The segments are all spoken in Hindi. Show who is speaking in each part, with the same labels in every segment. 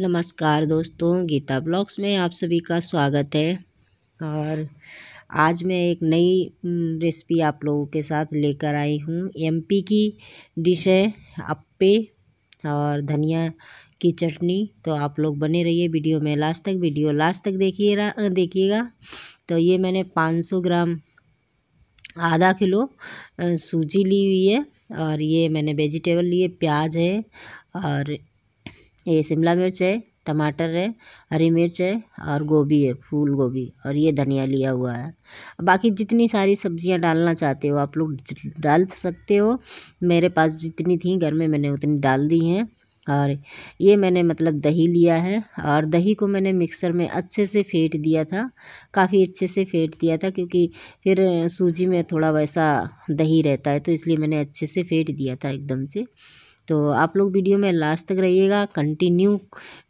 Speaker 1: नमस्कार दोस्तों गीता ब्लॉग्स में आप सभी का स्वागत है और आज मैं एक नई रेसिपी आप लोगों के साथ लेकर आई हूँ एमपी की डिश है अप्पे और धनिया की चटनी तो आप लोग बने रहिए वीडियो में लास्ट तक वीडियो लास्ट तक देखिए देखिएगा तो ये मैंने 500 ग्राम आधा किलो सूजी ली हुई है और ये मैंने वेजिटेबल लिए प्याज है और ये शिमला मिर्च है टमाटर है हरी मिर्च है और गोभी है फूल गोभी और ये धनिया लिया हुआ है बाकी जितनी सारी सब्जियां डालना चाहते हो आप लोग डाल सकते हो मेरे पास जितनी थी घर में मैंने उतनी डाल दी हैं और ये मैंने मतलब दही लिया है और दही को मैंने मिक्सर में अच्छे से फेंट दिया था काफ़ी अच्छे से फेंट दिया था क्योंकि फिर सूजी में थोड़ा वैसा दही रहता है तो इसलिए मैंने अच्छे से फेंट दिया था एकदम से तो आप लोग वीडियो में लास्ट तक रहिएगा कंटिन्यू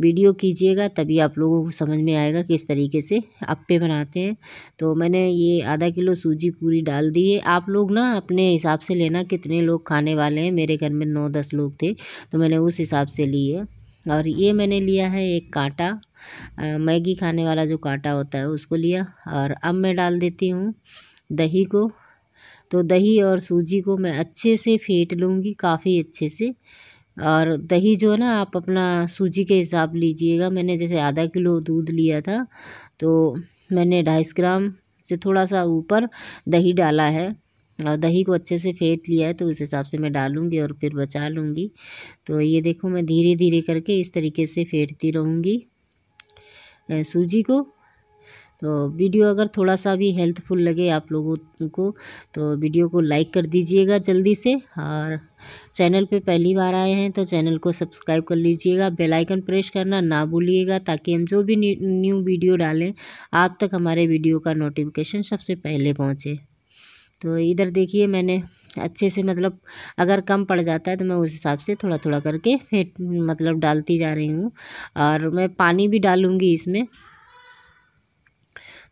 Speaker 1: वीडियो कीजिएगा तभी आप लोगों को समझ में आएगा कि इस तरीके से अप्पे बनाते हैं तो मैंने ये आधा किलो सूजी पूरी डाल दी है आप लोग ना अपने हिसाब से लेना कितने लोग खाने वाले हैं मेरे घर में नौ दस लोग थे तो मैंने उस हिसाब से ली है और ये मैंने लिया है एक कांटा मैगी खाने वाला जो कांटा होता है उसको लिया और अब मैं डाल देती हूँ दही को तो दही और सूजी को मैं अच्छे से फेंट लूँगी काफ़ी अच्छे से और दही जो है ना आप अपना सूजी के हिसाब लीजिएगा मैंने जैसे आधा किलो दूध लिया था तो मैंने ढाई ग्राम से थोड़ा सा ऊपर दही डाला है और दही को अच्छे से फेंट लिया है तो उस हिसाब से मैं डालूँगी और फिर बचा लूँगी तो ये देखो मैं धीरे धीरे करके इस तरीके से फेंटती रहूँगी सूजी को तो वीडियो अगर थोड़ा सा भी हेल्पफुल लगे आप लोगों को तो वीडियो को लाइक कर दीजिएगा जल्दी से और चैनल पे पहली बार आए हैं तो चैनल को सब्सक्राइब कर लीजिएगा बेल आइकन प्रेस करना ना भूलिएगा ताकि हम जो भी न्यू वीडियो डालें आप तक हमारे वीडियो का नोटिफिकेशन सबसे पहले पहुँचे तो इधर देखिए मैंने अच्छे से मतलब अगर कम पड़ जाता है तो मैं उस हिसाब से थोड़ा थोड़ा करके फिर मतलब डालती जा रही हूँ और मैं पानी भी डालूँगी इसमें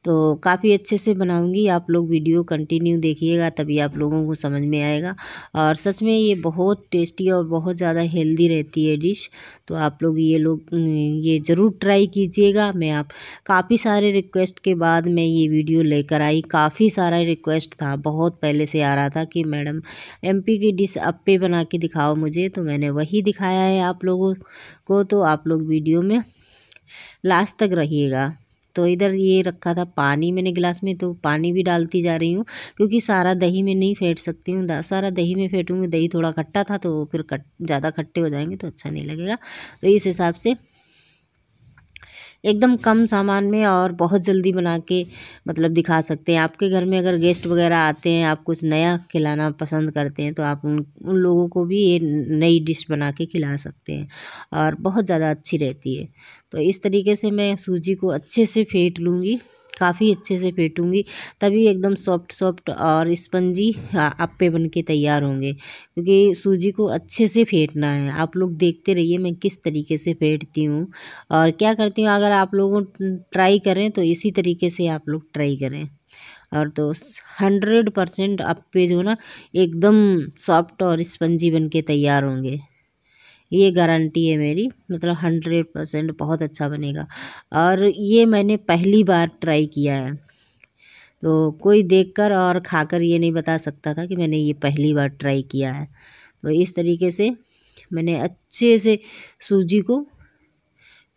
Speaker 1: तो काफ़ी अच्छे से बनाऊँगी आप लोग वीडियो कंटिन्यू देखिएगा तभी आप लोगों को समझ में आएगा और सच में ये बहुत टेस्टी और बहुत ज़्यादा हेल्दी रहती है डिश तो आप लोग ये लोग ये ज़रूर ट्राई कीजिएगा मैं आप काफ़ी सारे रिक्वेस्ट के बाद मैं ये वीडियो लेकर आई काफ़ी सारा रिक्वेस्ट था बहुत पहले से आ रहा था कि मैडम एम की डिश अब पे बना के दिखाओ मुझे तो मैंने वही दिखाया है आप लोगों को तो आप लोग वीडियो में लास्ट तक रहिएगा तो इधर ये रखा था पानी मैंने गिलास में तो पानी भी डालती जा रही हूँ क्योंकि सारा दही में नहीं फेंट सकती हूँ सारा दही में फेंटूँगी दही थोड़ा खट्टा था तो फिर कट ज़्यादा खट्टे हो जाएंगे तो अच्छा नहीं लगेगा तो इस हिसाब से एकदम कम सामान में और बहुत जल्दी बना के मतलब दिखा सकते हैं आपके घर में अगर गेस्ट वगैरह आते हैं आप कुछ नया खिलाना पसंद करते हैं तो आप उन उन लोगों को भी ये नई डिश बना के खिला सकते हैं और बहुत ज़्यादा अच्छी रहती है तो इस तरीके से मैं सूजी को अच्छे से फेंट लूँगी काफ़ी अच्छे से फेंटूँगी तभी एकदम सॉफ्ट सॉफ्ट और स्पंजी अप्पे हाँ, बन के तैयार होंगे क्योंकि सूजी को अच्छे से फेंटना है आप लोग देखते रहिए मैं किस तरीके से फेंटती हूँ और क्या करती हूँ अगर आप लोगों ट्राई करें तो इसी तरीके से आप लोग ट्राई करें और तो हंड्रेड परसेंट अप्पे जो ना एकदम सॉफ्ट और स्पंजी बन के तैयार होंगे ये गारंटी है मेरी मतलब हंड्रेड परसेंट बहुत अच्छा बनेगा और ये मैंने पहली बार ट्राई किया है तो कोई देखकर और खाकर ये नहीं बता सकता था कि मैंने ये पहली बार ट्राई किया है तो इस तरीके से मैंने अच्छे से सूजी को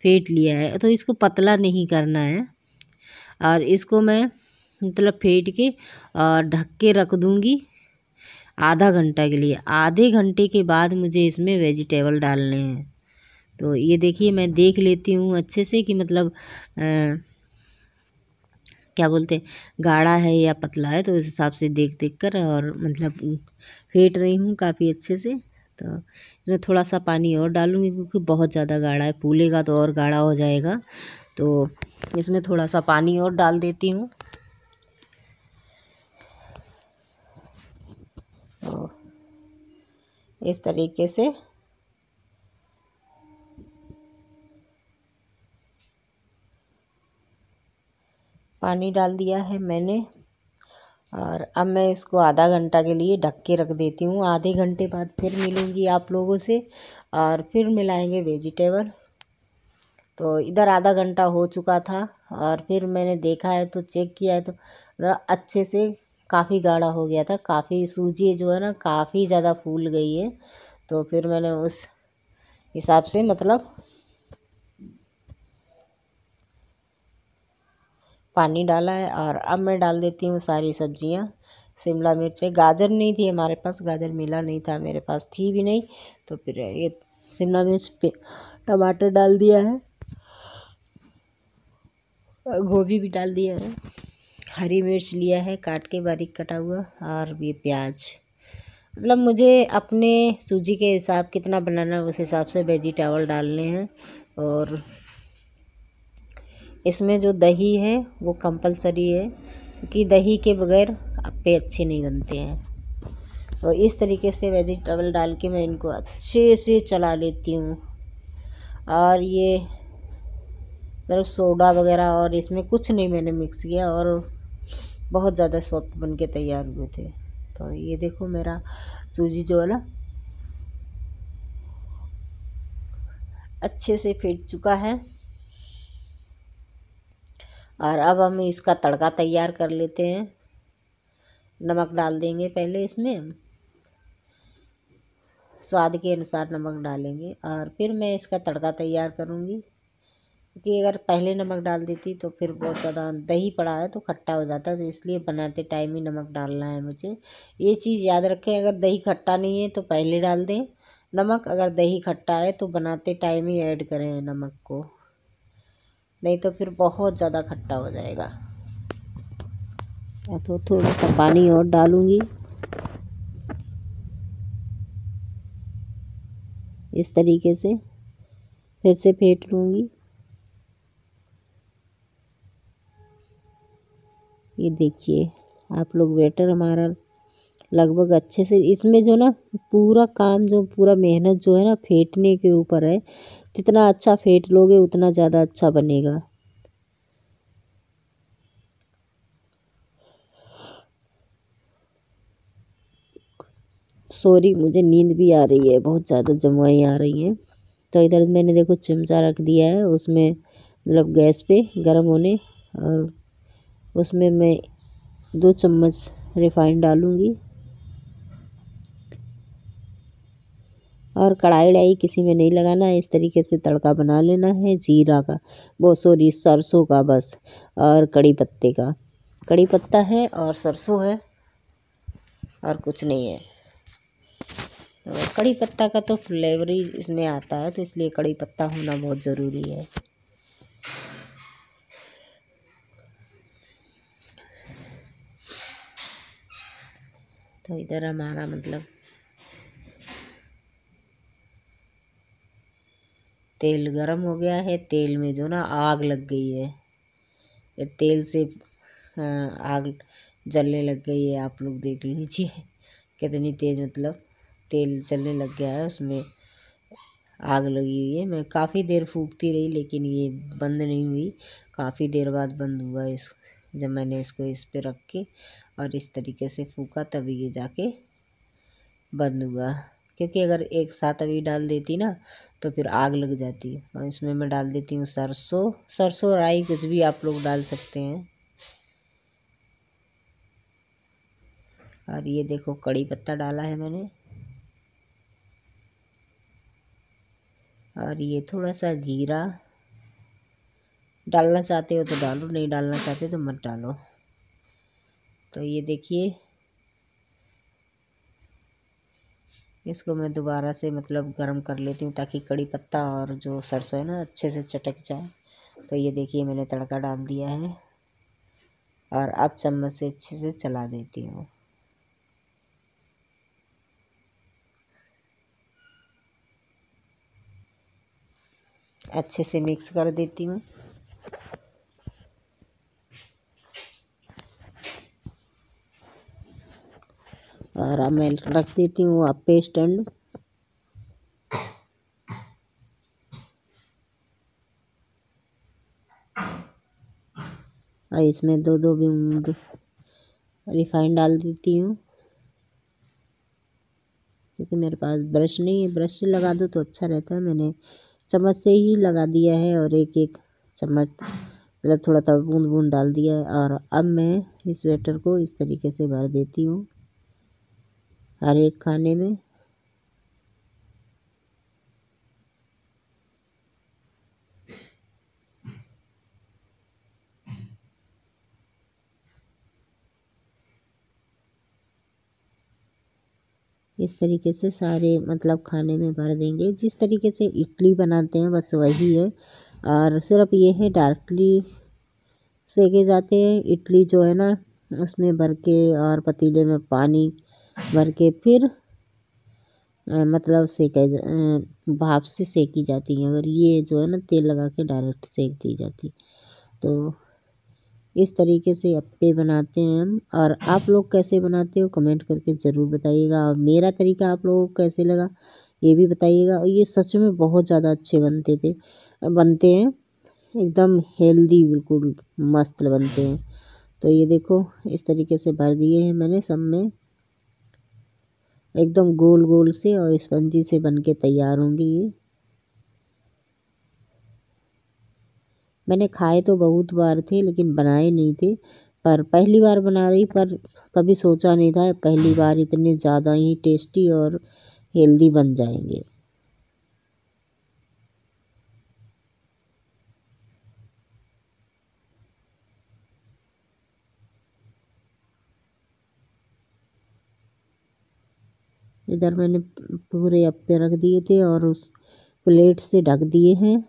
Speaker 1: फेंट लिया है तो इसको पतला नहीं करना है और इसको मैं मतलब फेंट के और ढक के रख दूँगी आधा घंटा के लिए आधे घंटे के बाद मुझे इसमें वेजिटेबल डालने हैं तो ये देखिए मैं देख लेती हूँ अच्छे से कि मतलब आ, क्या बोलते गाढ़ा है या पतला है तो उस हिसाब से देख देख कर और मतलब फेंट रही हूँ काफ़ी अच्छे से तो इसमें थोड़ा सा पानी और डालूँगी क्योंकि बहुत ज़्यादा गाढ़ा है फूलेगा तो और गाढ़ा हो जाएगा तो इसमें थोड़ा सा पानी और डाल देती हूँ इस तरीके से पानी डाल दिया है मैंने और अब मैं इसको आधा घंटा के लिए ढक के रख देती हूँ आधे घंटे बाद फिर मिलूँगी आप लोगों से और फिर मिलाएंगे वेजिटेबल तो इधर आधा घंटा हो चुका था और फिर मैंने देखा है तो चेक किया है तो अच्छे से काफ़ी गाढ़ा हो गया था काफ़ी सूजी जो है ना काफ़ी ज़्यादा फूल गई है तो फिर मैंने उस हिसाब से मतलब पानी डाला है और अब मैं डाल देती हूँ सारी सब्जियाँ शिमला मिर्चें गाजर नहीं थी हमारे पास गाजर मिला नहीं था मेरे पास थी भी नहीं तो फिर ये शिमला मिर्च पे टमाटर डाल दिया है गोभी भी डाल दिया है हरी मिर्च लिया है काट के बारीक कटा हुआ और ये प्याज मतलब मुझे अपने सूजी के हिसाब कितना बनाना है उस हिसाब से वेजिटेबल डालने हैं और इसमें जो दही है वो कंपलसरी है क्योंकि दही के बगैर अप्पे अच्छे नहीं बनते हैं और तो इस तरीके से वेजिटेबल डाल के मैं इनको अच्छे से चला लेती हूँ और ये मतलब सोडा वगैरह और इसमें कुछ नहीं मैंने मिक्स किया और बहुत ज़्यादा सॉफ्ट बन के तैयार हुए थे तो ये देखो मेरा सूजी जो है ना अच्छे से फिट चुका है और अब हम इसका तड़का तैयार कर लेते हैं नमक डाल देंगे पहले इसमें स्वाद के अनुसार नमक डालेंगे और फिर मैं इसका तड़का तैयार करूँगी क्योंकि अगर पहले नमक डाल देती तो फिर बहुत ज़्यादा दही पड़ा है तो खट्टा हो जाता तो इसलिए बनाते टाइम ही नमक डालना है मुझे ये चीज़ याद रखें अगर दही खट्टा नहीं है तो पहले डाल दें नमक अगर दही खट्टा है तो बनाते टाइम ही ऐड करें नमक को नहीं तो फिर बहुत ज़्यादा खट्टा हो जाएगा तो थोड़ा सा पानी और डालूँगी इस तरीके से फिर से फेंट लूँगी ये देखिए आप लोग वेटर हमारा लगभग अच्छे से इसमें जो ना पूरा काम जो पूरा मेहनत जो है ना फेंटने के ऊपर है जितना अच्छा फेंट लोगे उतना ज़्यादा अच्छा बनेगा सॉरी मुझे नींद भी आ रही है बहुत ज़्यादा जमवाई आ रही है तो इधर मैंने देखो चिमचा रख दिया है उसमें मतलब गैस पे गर्म होने और उसमें मैं दो चम्मच रिफ़ाइंड डालूँगी और कढ़ाई उड़ाई किसी में नहीं लगाना है इस तरीके से तड़का बना लेना है जीरा का वो सॉरी सरसों का बस और कड़ी पत्ते का कड़ी पत्ता है और सरसों है और कुछ नहीं है तो कड़ी पत्ता का तो फ्लेवर ही इसमें आता है तो इसलिए कड़ी पत्ता होना बहुत ज़रूरी है तो इधर हमारा मतलब तेल गरम हो गया है तेल में जो ना आग लग गई है ये तेल से हाँ, आग जलने लग गई है आप लोग देख लीजिए कितनी तेज़ मतलब तेल जलने लग गया है उसमें आग लगी हुई है मैं काफ़ी देर फूकती रही लेकिन ये बंद नहीं हुई काफ़ी देर बाद बंद हुआ इस जब मैंने इसको इस पर रख के और इस तरीके से फूका तभी ये जाके बंद हुआ क्योंकि अगर एक साथ अभी डाल देती ना तो फिर आग लग जाती और इसमें मैं डाल देती हूँ सरसों सरसों राई कुछ भी आप लोग डाल सकते हैं और ये देखो कड़ी पत्ता डाला है मैंने और ये थोड़ा सा जीरा डालना चाहते हो तो डालो नहीं डालना चाहते तो मत डालो तो ये देखिए इसको मैं दोबारा से मतलब गर्म कर लेती हूँ ताकि कड़ी पत्ता और जो सरसों है ना अच्छे से चटक जाए तो ये देखिए मैंने तड़का डाल दिया है और अब चम्मच से अच्छे से चला देती हूँ अच्छे से मिक्स कर देती हूँ और अब मैं रख देती हूँ आप पे स्टैंड और इसमें दो दो भी रिफाइन डाल देती हूँ क्योंकि मेरे पास ब्रश नहीं है ब्रश से लगा दो तो अच्छा रहता है मैंने चम्मच से ही लगा दिया है और एक एक चम्मच मतलब थोड़ा थोड़ा बूंद बूंद डाल दिया है और अब मैं इस स्वेटर को इस तरीके से भर देती हूँ हर एक खाने में इस तरीके से सारे मतलब खाने में भर देंगे जिस तरीके से इडली बनाते हैं बस वही है और सिर्फ ये है डार्कली सेके जाते हैं इडली जो है ना उसमें भर के और पतीले में पानी भर के फिर मतलब सेका भाप से सेकी जाती हैं और ये जो है ना तेल लगा के डायरेक्ट सेक दी जाती तो इस तरीके से अप्पे बनाते हैं हम और आप लोग कैसे बनाते हो कमेंट करके ज़रूर बताइएगा और मेरा तरीका आप लोगों को कैसे लगा ये भी बताइएगा और ये सच में बहुत ज़्यादा अच्छे बनते थे बनते हैं एकदम हेल्दी बिल्कुल मस्त बनते हैं तो ये देखो इस तरीके से भर दिए हैं मैंने सब में एकदम गोल गोल से और स्पंजी से बन के तैयार होंगी ये मैंने खाए तो बहुत बार थे लेकिन बनाए नहीं थे पर पहली बार बना रही पर कभी सोचा नहीं था पहली बार इतने ज़्यादा ही टेस्टी और हेल्दी बन जाएंगे इधर मैंने पूरे अप्पे रख दिए थे और उस प्लेट से ढक दिए हैं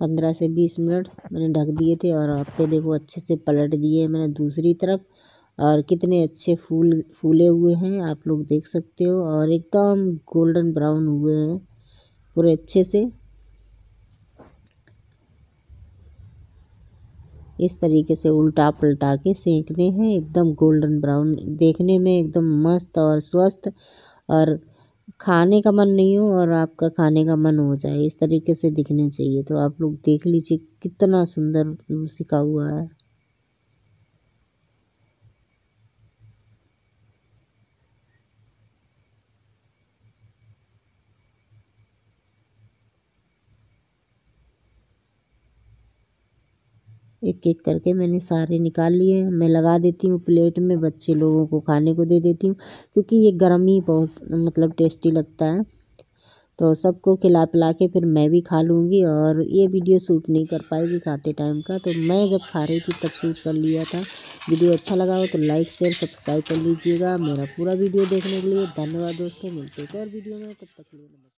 Speaker 1: पंद्रह से बीस मिनट मैंने ढक दिए थे और अप्पे देखो अच्छे से पलट दिए मैंने दूसरी तरफ और कितने अच्छे फूल फूले हुए हैं आप लोग देख सकते हो और एकदम गोल्डन ब्राउन हुए हैं पूरे अच्छे से इस तरीके से उल्टा पलटा के सेंकने हैं एकदम गोल्डन ब्राउन देखने में एकदम मस्त और स्वस्थ और खाने का मन नहीं हो और आपका खाने का मन हो जाए इस तरीके से दिखने चाहिए तो आप लोग देख लीजिए कितना सुंदर सिका हुआ है एक एक करके मैंने सारे निकाल लिए मैं लगा देती हूँ प्लेट में बच्चे लोगों को खाने को दे देती हूँ क्योंकि ये गर्म ही बहुत मतलब टेस्टी लगता है तो सबको खिला पिला के फिर मैं भी खा लूँगी और ये वीडियो शूट नहीं कर पाएगी खाते टाइम का तो मैं जब खा रही थी तब शूट कर लिया था वीडियो अच्छा लगा हो तो लाइक शेयर सब्सक्राइब कर लीजिएगा मेरा पूरा वीडियो देखने के लिए धन्यवाद दोस्तों मिलते हैं और वीडियो में तब तक